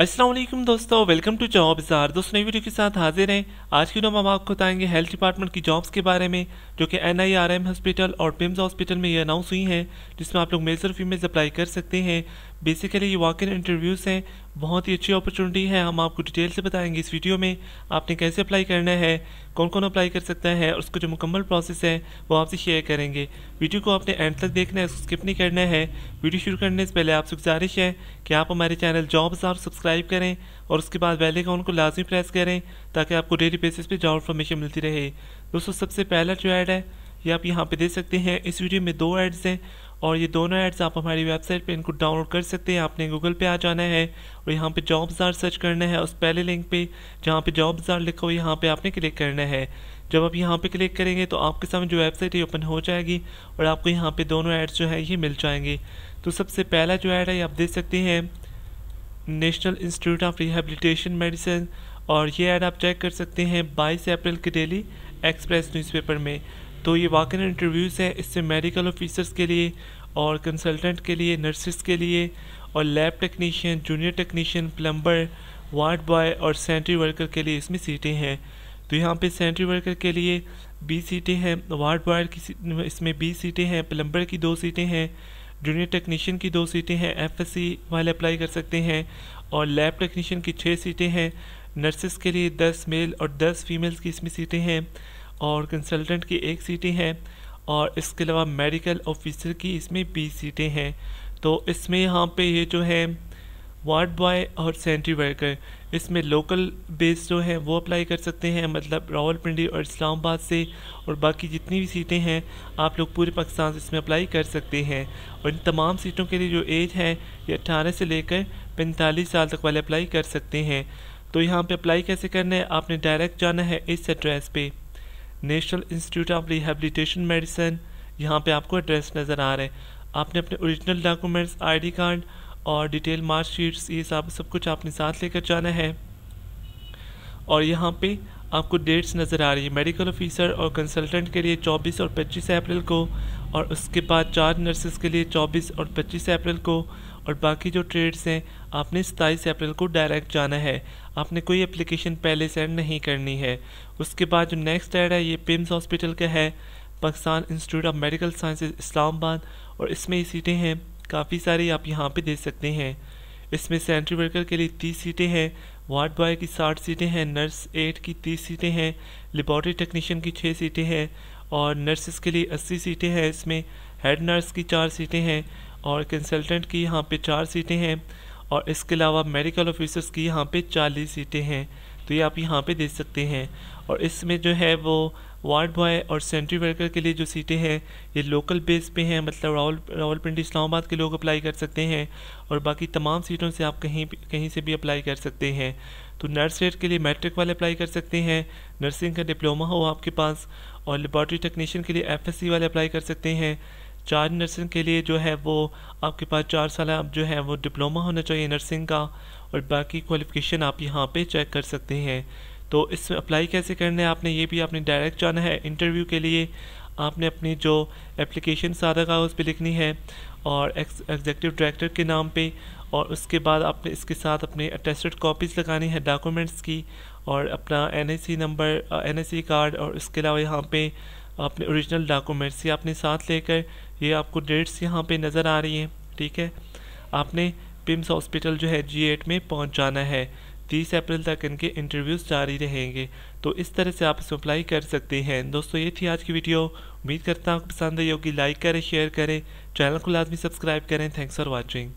असलम दोस्तों welcome to job इजार दोस्तों नई वीडियो के साथ हाजिर हैं आज की वीडियो हम आपको बताएंगे हेल्थ डिपार्टमेंट की जॉब्स के बारे में जो कि N I R M hospital और पिम्स हॉस्पिटल में ये अनाउंस हुई हैं जिसमें आप लोग मेजर फीमेज अप्लाई कर सकते हैं बेसिकली ये वॉक इन इंटरव्यूज़ हैं बहुत ही अच्छी अपॉर्चुनिटी है हम आपको डिटेल से बताएंगे इस वीडियो में आपने कैसे अप्लाई करना है कौन कौन अप्लाई कर सकता है और उसका जो मुकम्मल प्रोसेस है वो आपसे शेयर करेंगे वीडियो को आपने एंड तक देखना है उसको स्किप नहीं करना है वीडियो शुरू करने से पहले आपसे गुजारिश है कि आप हमारे चैनल जॉब्स आप सब्सक्राइब करें और उसके बाद बेल आइकॉन को लाजमी प्रेस करें ताकि आपको डेली बेसिस पर जॉब इन्फॉर्मेशन मिलती रहे दोस्तों सबसे पहला जो ऐड है ये आप यहाँ पे देख सकते हैं इस वीडियो में दो एड्स हैं और ये दोनों ऐड्स आप हमारी वेबसाइट पे इनको डाउनलोड कर सकते हैं आपने गूगल पे आ जाना है और यहाँ पे जॉब जार सर्च करना है उस पहले लिंक पे जहाँ पे जॉब जार लिखा हुआ यहाँ पे आपने क्लिक करना है जब आप यहाँ पे क्लिक करेंगे तो आपके सामने जो वेबसाइट है ओपन हो जाएगी और आपको यहाँ पे दोनों एड्स जो है ये मिल जाएंगे तो सबसे पहला जो ऐड है ये आप देख सकते हैं National Institute of Rehabilitation Medicine और ये एड आप चेक कर सकते हैं बाईस अप्रैल के डेली एक्सप्रेस न्यूज़पेपर में तो ये वाकई इंटरव्यूज़ है इससे मेडिकल ऑफिसर्स के लिए और कंसल्टेंट के लिए नर्सिस के लिए और lab technician junior technician plumber ward boy और सेंट्री वर्कर के लिए इसमें सीटें हैं तो यहाँ पे सेंट्री वर्कर के लिए बीस सीटें हैं वार्ड बॉय की इसमें बीस सीटें हैं प्लम्बर की दो सीटें हैं जूनियर टेक्नीशियन की दो सीटें हैं एफएससी वाले अप्लाई कर सकते हैं और लैब टेक्नीशियन की छः सीटें हैं नर्सिस के लिए दस मेल और दस फीमेल्स की इसमें सीटें हैं और कंसल्टेंट की एक सीटें हैं और इसके अलावा मेडिकल ऑफिसर की इसमें बीस सीटें हैं तो इसमें यहाँ पे ये जो है वार्ड बॉय और सेंट्री वर्कर इसमें लोकल बेस जो है वो अप्लाई कर सकते हैं मतलब रावलपिंडी और इस्लामाबाद से और बाकी जितनी भी सीटें हैं आप लोग पूरे पाकिस्तान से इसमें अप्लाई कर सकते हैं और इन तमाम सीटों के लिए जो एज है ये अट्ठारह से लेकर पैंतालीस साल तक वाले अप्लाई कर सकते हैं तो यहाँ पे अप्लाई कैसे करना है आपने डायरेक्ट जाना है इस एड्रेस पे National Institute of Rehabilitation Medicine यहाँ पे आपको एड्रेस नज़र आ रहे हैं आपने अपने ओरिजिनल डॉक्यूमेंट्स आईडी कार्ड और डिटेल मार्कशीट्स ये सब सब कुछ आपने साथ लेकर जाना है और यहाँ पे आपको डेट्स नज़र आ रही है मेडिकल ऑफिसर और कंसल्टेंट के लिए 24 और 25 अप्रैल को और उसके बाद चार नर्सेस के लिए 24 और 25 अप्रैल को और बाकी जो ट्रेड्स हैं आपने सताईस अप्रैल को डायरेक्ट जाना है आपने कोई एप्लीकेशन पहले सेंड नहीं करनी है उसके बाद जो नेक्स्ट एड है ये पिम्स हॉस्पिटल का है Pakistan Institute of Medical Sciences Islamabad और इसमें ये सीटें हैं काफ़ी सारी आप यहाँ पे दे सकते हैं इसमें सेंट्री वर्कर के लिए तीस सीटें हैं वार्ड बॉय की साठ सीटें हैं नर्स एड की तीस सीटें हैं लेबॉर्ट्री टेक्नीशियन की छः सीटें हैं और नर्सिस के लिए अस्सी सीटें हैं इसमें हेड नर्स की चार सीटें हैं और कंसल्टेंट की यहाँ पे चार सीटें हैं और इसके अलावा मेडिकल ऑफिसर्स की यहाँ पे चालीस सीटें हैं तो ये आप यहाँ पे देख सकते हैं और इसमें जो है वो वार्ड बॉय और सेंट्री वर्कर के लिए जो सीटें हैं ये लोकल बेस पे हैं मतलब रावल रावलपिंडी इस्लामाबाद के लोग अप्लाई कर सकते हैं और बाकी तमाम सीटों से आप कहीं कहीं से भी अप्लाई कर सकते हैं तो नर्स रेट के लिए मैट्रिक वाले अप्लाई कर सकते हैं नर्सिंग का डिप्लोमा हो आपके पास और लेबॉर्ट्री टेक्नीशियन के लिए एफ वाले अप्लाई कर सकते हैं चार नर्सिंग के लिए जो है वो आपके पास चार साल अब जो है वो डिप्लोमा होना चाहिए नर्सिंग का और बाकी क्वालिफ़िकेशन आप यहाँ पे चेक कर सकते हैं तो इसमें अप्लाई कैसे करना है आपने ये भी आपने डायरेक्ट जाना है इंटरव्यू के लिए आपने अपनी जो एप्लीकेशन सादा उस पर लिखनी है और एग्जेक्टिव डायरेक्टर के नाम पे और उसके बाद आपने इसके साथ अपने अटेस्टेड कॉपीज़ लगानी है डॉक्यूमेंट्स की और अपना एन नंबर एन कार्ड और इसके अलावा यहाँ पर अपने ओरिजिनल डॉक्यूमेंट्स ही आपने साथ लेकर ये आपको डेट्स यहाँ पे नज़र आ रही हैं ठीक है आपने पिम्स हॉस्पिटल जो है जी एट में पहुँच जाना है तीस अप्रैल तक इनके इंटरव्यूज़ जारी रहेंगे तो इस तरह से आप इसमें अप्लाई कर सकते हैं दोस्तों ये थी आज की वीडियो उम्मीद करता हूँ पसंद आई होगी लाइक करें शेयर करें चैनल को लाजमी सब्सक्राइब करें थैंक्स फॉर वॉचिंग